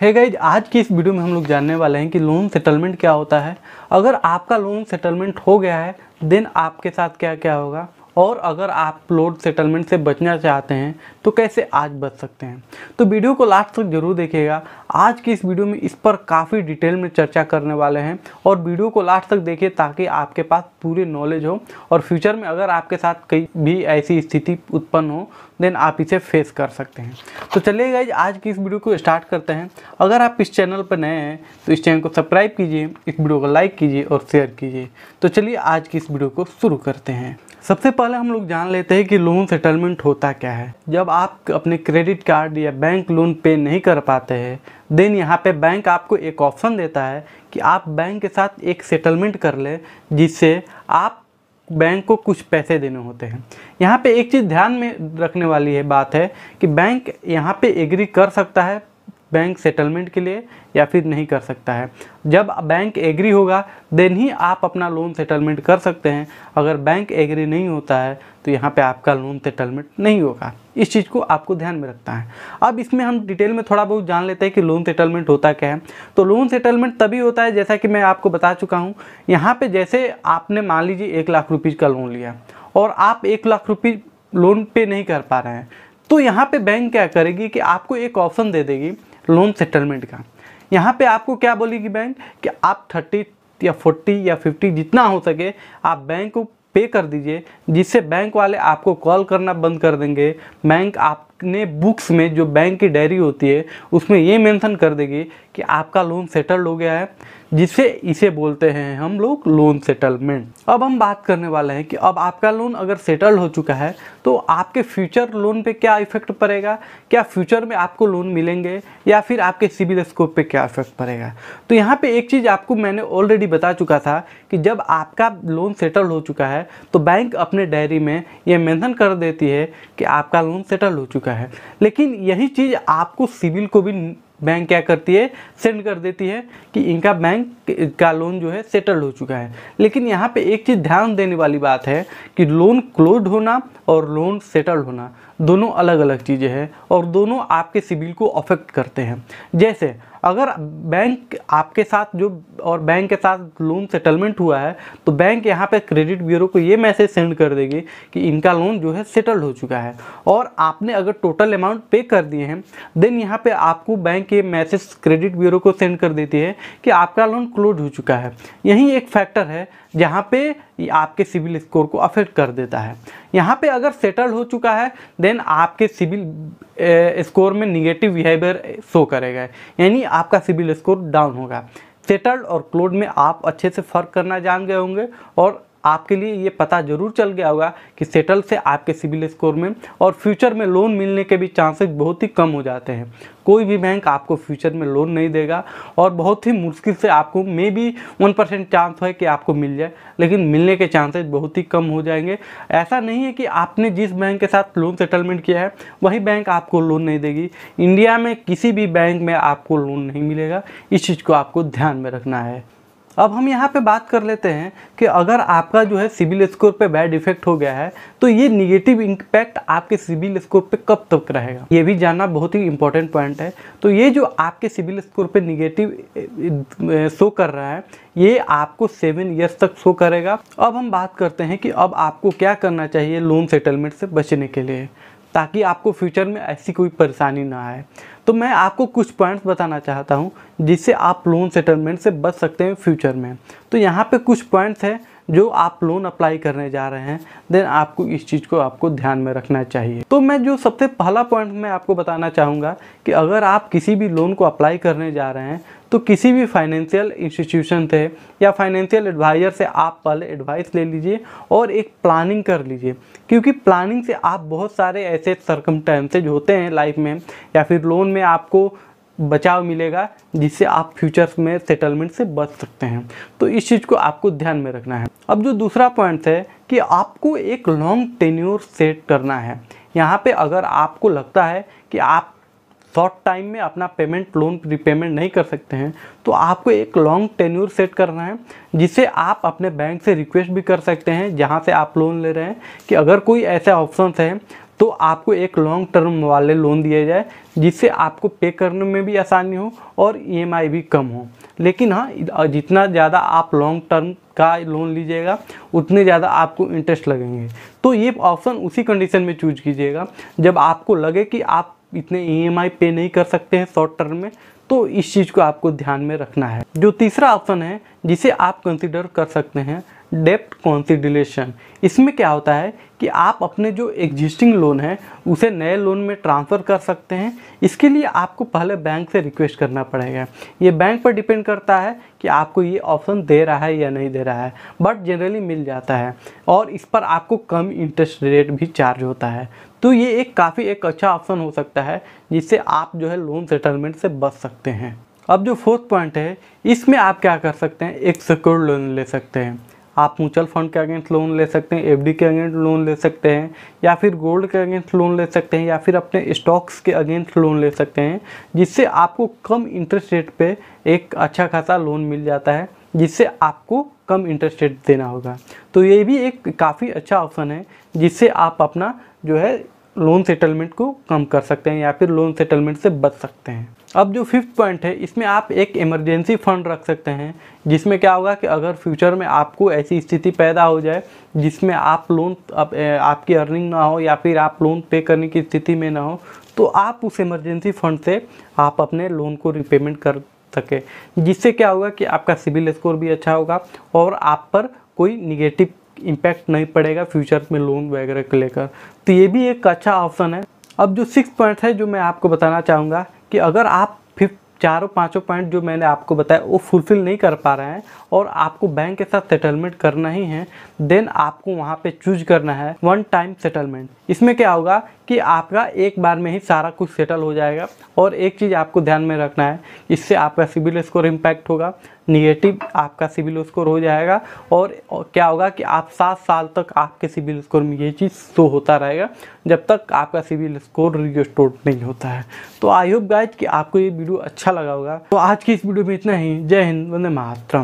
हे hey guys आज की इस वीडियो में हम लोग जानने वाले हैं कि लोन सेटलमेंट क्या होता है अगर आपका लोन सेटलमेंट हो गया है देन आपके साथ क्या क्या होगा और अगर आप लोड सेटलमेंट से बचना चाहते हैं तो कैसे आज बच सकते हैं तो वीडियो को लास्ट तक जरूर देखिएगा आज की इस वीडियो में इस पर काफ़ी डिटेल में चर्चा करने वाले हैं और वीडियो को लास्ट तक देखिए ताकि आपके पास पूरी नॉलेज हो और फ्यूचर में अगर आपके साथ कई भी ऐसी स्थिति उत्पन्न हो देन आप इसे फेस कर सकते हैं तो चलिए गाइज आज की इस वीडियो को स्टार्ट करते हैं अगर आप इस चैनल पर नए हैं तो इस चैनल को सब्सक्राइब कीजिए इस वीडियो को लाइक कीजिए और शेयर कीजिए तो चलिए आज की इस वीडियो को शुरू करते हैं सबसे पहले हम लोग जान लेते हैं कि लोन सेटलमेंट होता क्या है जब आप अपने क्रेडिट कार्ड या बैंक लोन पे नहीं कर पाते हैं देन यहाँ पे बैंक आपको एक ऑप्शन देता है कि आप बैंक के साथ एक सेटलमेंट कर लें जिससे आप बैंक को कुछ पैसे देने होते हैं यहाँ पे एक चीज़ ध्यान में रखने वाली है बात है कि बैंक यहाँ पे एग्री कर सकता है बैंक सेटलमेंट के लिए या फिर नहीं कर सकता है जब बैंक एग्री होगा देन ही आप अपना लोन सेटलमेंट कर सकते हैं अगर बैंक एग्री नहीं होता है तो यहाँ पे आपका लोन सेटलमेंट नहीं होगा इस चीज़ को आपको ध्यान में रखना है अब इसमें हम डिटेल में थोड़ा बहुत जान लेते हैं कि लोन सेटलमेंट होता क्या है तो लोन सेटलमेंट तभी होता है जैसा कि मैं आपको बता चुका हूँ यहाँ पर जैसे आपने मान लीजिए एक लाख रुपीज़ का लोन लिया और आप एक लाख रुपये लोन पे नहीं कर पा रहे हैं तो यहाँ पे बैंक क्या करेगी कि आपको एक ऑप्शन दे देगी लोन सेटलमेंट का यहाँ पे आपको क्या बोलेगी बैंक कि आप थर्टी या फोर्टी या फिफ्टी जितना हो सके आप बैंक को पे कर दीजिए जिससे बैंक वाले आपको कॉल करना बंद कर देंगे बैंक आप अपने बुक्स में जो बैंक की डायरी होती है उसमें ये मेंशन कर देगी कि आपका लोन सेटल्ड हो गया है जिसे इसे बोलते हैं हम लोग लोन सेटलमेंट अब हम बात करने वाले हैं कि अब आपका लोन अगर सेटल्ड हो चुका है तो आपके फ्यूचर लोन पे क्या इफेक्ट पड़ेगा क्या फ्यूचर में आपको लोन मिलेंगे या फिर आपके सिविल स्कोर पे क्या इफेक्ट पड़ेगा तो यहाँ पे एक चीज़ आपको मैंने ऑलरेडी बता चुका था कि जब आपका लोन सेटल हो चुका है तो बैंक अपने डायरी में यह मैंसन कर देती है कि आपका लोन सेटल हो चुका चुका है लेकिन यही चीज़ आपको सिविल को भी बैंक क्या करती है सेंड कर देती है कि इनका बैंक का लोन जो है सेटल हो चुका है लेकिन यहाँ पे एक चीज़ ध्यान देने वाली बात है कि लोन क्लोज होना और लोन सेटल होना दोनों अलग अलग चीज़ें हैं और दोनों आपके सिविल को अफेक्ट करते हैं जैसे अगर बैंक आपके साथ जो और बैंक के साथ लोन सेटलमेंट हुआ है तो बैंक यहाँ पे क्रेडिट ब्यूरो को ये मैसेज सेंड कर देगी कि इनका लोन जो है सेटल हो चुका है और आपने अगर टोटल अमाउंट पे कर दिए हैं देन यहाँ पे आपको बैंक ये मैसेज क्रेडिट ब्यूरो को सेंड कर देती है कि आपका लोन क्लोज हो चुका है यही एक फैक्टर है जहाँ पे आपके सिविल स्कोर को अफेक्ट कर देता है यहाँ पे अगर सेटल हो चुका है देन आपके सिविल स्कोर में निगेटिव बिहेवियर शो करेगा यानी आपका सिविल स्कोर डाउन होगा सेटल्ड और क्लोड में आप अच्छे से फ़र्क करना जान गए होंगे और आपके लिए ये पता जरूर चल गया होगा कि सेटल से आपके सिविल स्कोर में और फ्यूचर में लोन मिलने के भी चांसेस बहुत ही कम हो जाते हैं कोई भी बैंक आपको फ्यूचर में लोन नहीं देगा और बहुत ही मुश्किल से आपको maybe one percent chance है कि आपको मिल जाए लेकिन मिलने के चांसेस बहुत ही कम हो जाएंगे ऐसा नहीं है कि आपने जिस बैंक के साथ लोन सेटलमेंट किया है वही बैंक आपको लोन नहीं देगी इंडिया में किसी भी बैंक में आपको लोन नहीं मिलेगा इस चीज़ को आपको ध्यान में रखना है अब हम यहाँ पे बात कर लेते हैं कि अगर आपका जो है सिविल स्कोर पे बैड इफेक्ट हो गया है तो ये निगेटिव इम्पैक्ट आपके सिविल स्कोर पे कब तक रहेगा ये भी जानना बहुत ही इंपॉर्टेंट पॉइंट है तो ये जो आपके सिविल स्कोर पे निगेटिव शो कर रहा है ये आपको सेवन ईयर्स तक शो करेगा अब हम बात करते हैं कि अब आपको क्या करना चाहिए लोन सेटलमेंट से बचने के लिए ताकि आपको फ्यूचर में ऐसी कोई परेशानी ना आए तो मैं आपको कुछ पॉइंट्स बताना चाहता हूँ जिससे आप लोन सेटलमेंट से बच सकते हैं फ्यूचर में तो यहाँ पे कुछ पॉइंट्स हैं जो आप लोन अप्लाई करने जा रहे हैं देन आपको इस चीज़ को आपको ध्यान में रखना चाहिए तो मैं जो सबसे पहला पॉइंट मैं आपको बताना चाहूँगा कि अगर आप किसी भी लोन को अप्लाई करने जा रहे हैं तो किसी भी फाइनेंशियल इंस्टीट्यूशन से या फाइनेंशियल एडवाइज़र से आप पहले एडवाइस ले लीजिए और एक प्लानिंग कर लीजिए क्योंकि प्लानिंग से आप बहुत सारे ऐसे सरकमटेंसेज होते हैं लाइफ में या फिर लोन में आपको बचाव मिलेगा जिससे आप फ्यूचर में सेटलमेंट से बच सकते हैं तो इस चीज़ को आपको ध्यान में रखना है अब जो दूसरा पॉइंट है कि आपको एक लॉन्ग टेन्योर सेट करना है यहाँ पे अगर आपको लगता है कि आप शॉर्ट टाइम में अपना पेमेंट लोन रिपेमेंट नहीं कर सकते हैं तो आपको एक लॉन्ग टेन्यूर सेट करना है जिसे आप अपने बैंक से रिक्वेस्ट भी कर सकते हैं जहाँ से आप लोन ले रहे हैं कि अगर कोई ऐसे ऑप्शन है तो आपको एक लॉन्ग टर्म वाले लोन दिए जाए जिससे आपको पे करने में भी आसानी हो और ईएमआई e भी कम हो लेकिन हाँ जितना ज़्यादा आप लॉन्ग टर्म का लोन लीजिएगा उतने ज़्यादा आपको इंटरेस्ट लगेंगे तो ये ऑप्शन उसी कंडीशन में चूज कीजिएगा जब आपको लगे कि आप इतने ई e पे नहीं कर सकते हैं शॉर्ट टर्म में तो इस चीज़ को आपको ध्यान में रखना है जो तीसरा ऑप्शन है जिसे आप कंसिडर कर सकते हैं डेप्ट कॉन्सिडिलेशन इसमें क्या होता है कि आप अपने जो एग्जिस्टिंग लोन है उसे नए लोन में ट्रांसफ़र कर सकते हैं इसके लिए आपको पहले बैंक से रिक्वेस्ट करना पड़ेगा ये बैंक पर डिपेंड करता है कि आपको ये ऑप्शन दे रहा है या नहीं दे रहा है बट जनरली मिल जाता है और इस पर आपको कम इंटरेस्ट रेट भी चार्ज होता है तो ये एक काफ़ी एक अच्छा ऑप्शन हो सकता है जिससे आप जो है लोन सेटलमेंट से बच सकते हैं अब जो फोर्थ पॉइंट है इसमें आप क्या कर सकते हैं एक सिक्योर लोन ले सकते हैं आप म्यूचुअल फंड के अगेंस्ट लोन ले सकते हैं एफडी के अगेंस्ट लोन ले सकते हैं या फिर गोल्ड के अगेंस्ट लोन ले सकते हैं या फिर अपने स्टॉक्स के अगेंस्ट लोन ले सकते हैं जिससे आपको कम इंटरेस्ट रेट पे एक अच्छा खासा लोन मिल जाता है जिससे आपको कम इंटरेस्ट रेट देना होगा तो ये भी एक काफ़ी अच्छा ऑप्शन है जिससे आप अपना जो है लोन सेटलमेंट को कम कर सकते हैं या फिर लोन सेटलमेंट से बच सकते हैं अब जो फिफ्थ पॉइंट है इसमें आप एक इमरजेंसी फंड रख सकते हैं जिसमें क्या होगा कि अगर फ्यूचर में आपको ऐसी स्थिति पैदा हो जाए जिसमें आप लोन अब आपकी अर्निंग ना हो या फिर आप लोन पे करने की स्थिति में ना हो तो आप उस इमरजेंसी फंड से आप अपने लोन को रिपेमेंट कर सके जिससे क्या होगा कि आपका सिविल स्कोर भी अच्छा होगा और आप पर कोई निगेटिव इम्पैक्ट नहीं पड़ेगा फ्यूचर में लोन वगैरह को लेकर तो ये भी एक अच्छा ऑप्शन है अब जो सिक्स पॉइंट है जो मैं आपको बताना चाहूँगा कि अगर आप फिफ्थ चारों पांचों पॉइंट जो मैंने आपको बताया वो फुलफिल नहीं कर पा रहे हैं और आपको बैंक के साथ सेटलमेंट करना ही है देन आपको वहाँ पे चूज करना है वन टाइम सेटलमेंट इसमें क्या होगा कि आपका एक बार में ही सारा कुछ सेटल हो जाएगा और एक चीज़ आपको ध्यान में रखना है इससे आपका सिविल स्कोर इम्पैक्ट होगा निगेटिव आपका सिविल स्कोर हो जाएगा और क्या होगा कि आप सात साल तक आपके सिविल स्कोर में ये चीज़ शो होता रहेगा जब तक आपका सिविल स्कोर रिस्टोर नहीं होता है तो आई होप गाइज कि आपको ये वीडियो अच्छा लगा होगा तो आज की इस वीडियो में इतना ही जय हिंद वंदे महात्रा